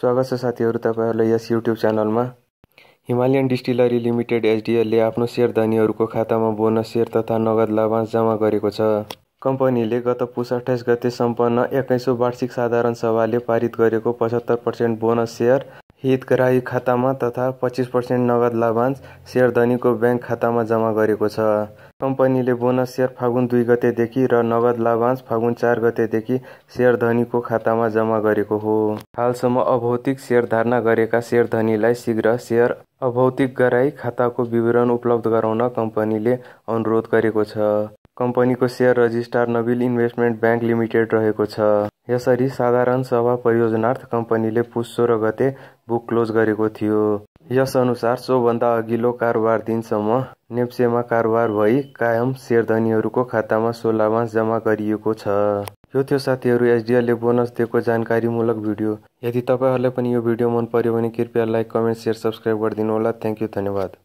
स्वागत छ साथीहरू तपाईँहरूलाई यस युट्युब च्यानलमा हिमालयन डिस्टिलरी लिमिटेड एसडिएलले आफ्नो सेयर धनीहरूको खातामा बोनस सेयर तथा नगद लाभांश जम्मा गरेको छ कम्पनीले गत पुस अठाइस गते सम्पन्न एक्काइसौँ वार्षिक साधारण सभाले पारित गरेको पचहत्तर पर्सेन्ट बोनस सेयर हितग्राही खातामा तथा पच्चिस पर्सेन्ट नगद लाभांश सेयरधनीको ब्याङ्क खातामा जम्मा गरेको छ कम्पनीले बोनस सेयर फागुन दुई गतेदेखि र नगद लाभांश फागुन चार गतेदेखि सेयरधनीको खातामा जम्मा गरेको हो हालसम्म अभौतिक सेयर धारणा गरेका सेयरधनीलाई शीघ्र सेयर अभौतिक गराई खाताको विवरण उपलब्ध गराउन कम्पनीले अनुरोध गरेको छ कम्पनीको share registrar Nabil investment bank limited रहेको छ यसरी साधारण सभा परियोजनार्थ कम्पनीले पुस सोह्र गते बुक क्लोज गरेको थियो यसअनुसार सोभन्दा अघिल्लो कारोबार दिनसम्म नेप्सेमा कारोबार भई कायम सेयरधनीहरूको खातामा सोलामा जम्मा गरिएको छ यो थियो साथीहरू एसडिएलले बोनस दिएको जानकारीमूलक भिडियो यदि तपाईँहरूलाई पनि यो भिडियो मन पर्यो भने कृपया लाइक कमेन्ट सेयर सब्सक्राइब गरिदिनु होला थ्याङ्क यू धन्यवाद